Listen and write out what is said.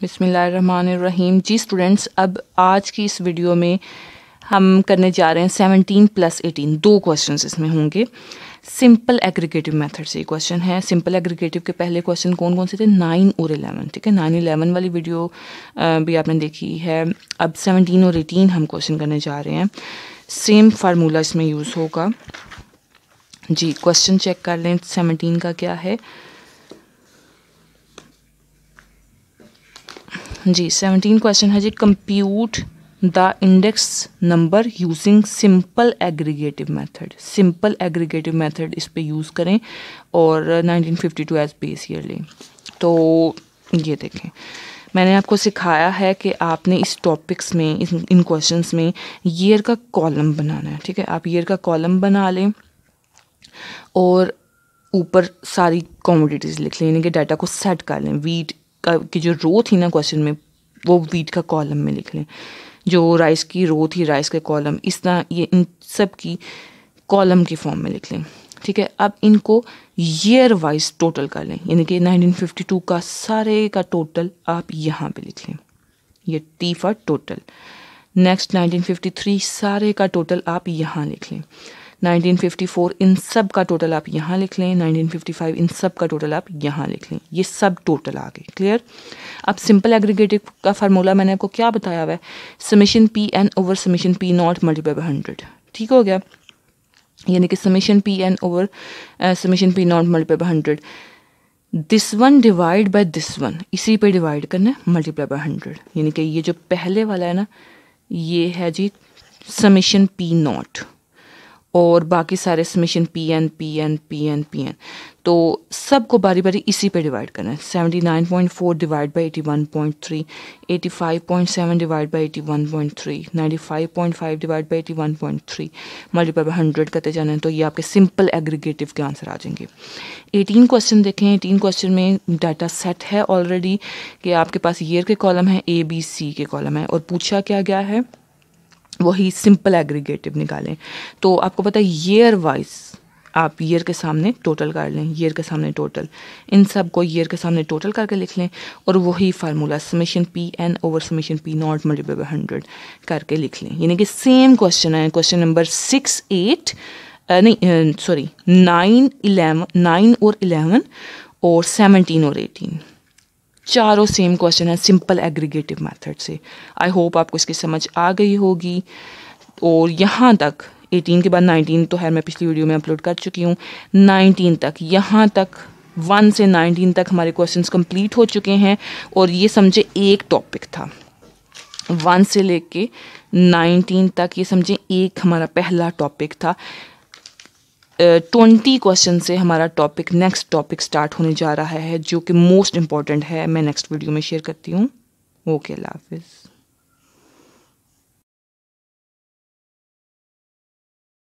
बिसमीम जी स्टूडेंट्स अब आज की इस वीडियो में हम करने जा रहे हैं सेवनटीन प्लस एटीन दो क्वेश्चंस इसमें होंगे सिंपल एग्रीगेटिव मेथड से क्वेश्चन है सिंपल एग्रीगेटिव के पहले क्वेश्चन कौन कौन से थे नाइन और एलेवन ठीक है नाइन एलेवन वाली वीडियो भी आपने देखी है अब सेवनटीन और एटीन हम क्वेश्चन करने जा रहे हैं सेम फार्मूला इसमें यूज़ होगा जी क्वेश्चन चेक कर लें सेवनटीन का क्या है जी सेवनटीन क्वेश्चन है जी compute the index number using simple aggregative method simple aggregative method इस पे यूज़ करें और 1952 एज बेस ईयर लें तो ये देखें मैंने आपको सिखाया है कि आपने इस टॉपिक्स में इन क्वेश्चन क्वेश्चंस में ईयर का कॉलम बनाना है ठीक है आप ईयर का कॉलम बना लें और ऊपर सारी कॉमोडिटीज़ लिख लें यानी कि डाटा को सेट कर लें वीट का की जो रो थी ना क्वेश्चन में वो वीट का कॉलम में लिख लें जो राइस की रो थी राइस के कॉलम इस तरह ये इन सब की कॉलम के फॉर्म में लिख लें ठीक है अब इनको ईयर वाइज टोटल कर लें यानी कि 1952 का सारे का टोटल आप यहाँ पे लिख लें ये टी फॉर टोटल नेक्स्ट 1953 सारे का टोटल आप यहाँ लिख लें 1954 इन सब का टोटल आप यहाँ लिख लें 1955 इन सब का टोटल आप यहाँ लिख लें ये सब टोटल आ गए क्लियर अब सिंपल एग्रीगेटिव का फार्मूला मैंने आपको क्या बताया हुआ है summation P N over summation P naught multiply by hundred ठीक हो गया यानी कि summation P N over summation P naught multiply by hundred this one divide by this one इसी पे डिवाइड करना है मल्टीप्लाई बाई हंड्रेड यानी कि ये जो पहले वाला है ना ये है जी समीशन पी नॉट और बाकी सारे summation P N P N P N P N तो सबको बारी बारी इसी पे डिवाइड करना है seventy nine point four divide by eighty one point three eighty five point seven divide by eighty one point three ninety five point five divide by eighty one point three multiple by hundred करते जाना है तो ये आपके simple aggregative के answer आ जाएंगे eighteen question देखें एटीन क्वेश्चन में डाटा सेट है ऑलरेडी कि आपके पास ईयर के कॉलम है ए बी सी के कॉलम है और पूछा क्या गया है वही सिंपल एग्रीगेटिव निकालें तो आपको पता है ईयर वाइज आप ईयर के सामने टोटल कर लें ईयर के सामने टोटल इन सब को ईयर के सामने टोटल करके लिख लें और वही formula summation P N over summation P naught multiple by hundred करके लिख लें यानी कि सेम क्वेश्चन है क्वेश्चन नंबर सिक्स एट नहीं सॉरी नाइन इलेवन नाइन और इलेवन और सेवनटीन और एटीन चारों सेम क्वेश्चन है सिंपल एग्रीगेटिव मेथड से आई होप आपको इसकी समझ आ गई होगी और यहाँ तक 18 के बाद 19 तो है मैं पिछली वीडियो में अपलोड कर चुकी हूँ 19 तक यहाँ तक 1 से 19 तक हमारे क्वेश्चंस कंप्लीट हो चुके हैं और ये समझे एक टॉपिक था वन से लेके 19 तक ये समझें एक हमारा पहला टॉपिक था ट्वेंटी क्वेश्चन से हमारा टॉपिक नेक्स्ट टॉपिक स्टार्ट होने जा रहा है जो कि मोस्ट इम्पॉर्टेंट है मैं नेक्स्ट वीडियो में शेयर करती हूँ ओके अल्लाह हाफिज़